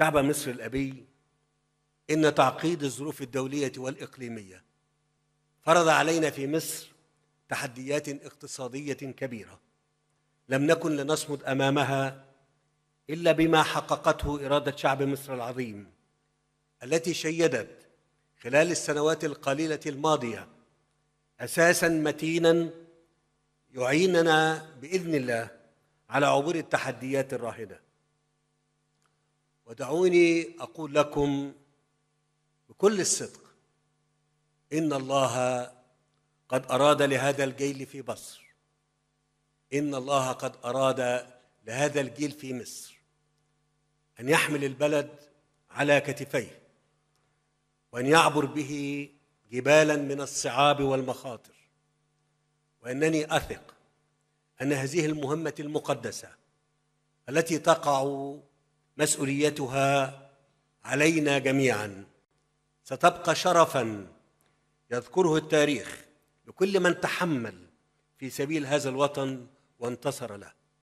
شعب مصر الأبي إن تعقيد الظروف الدولية والإقليمية فرض علينا في مصر تحديات اقتصادية كبيرة لم نكن لنصمد أمامها إلا بما حققته إرادة شعب مصر العظيم التي شيدت خلال السنوات القليلة الماضية أساسا متينا يعيننا بإذن الله على عبور التحديات الراهنه ودعوني اقول لكم بكل الصدق ان الله قد اراد لهذا الجيل في مصر ان الله قد اراد لهذا الجيل في مصر ان يحمل البلد على كتفيه وان يعبر به جبالا من الصعاب والمخاطر وانني اثق ان هذه المهمه المقدسه التي تقع مسؤوليتها علينا جميعا ستبقى شرفا يذكره التاريخ لكل من تحمل في سبيل هذا الوطن وانتصر له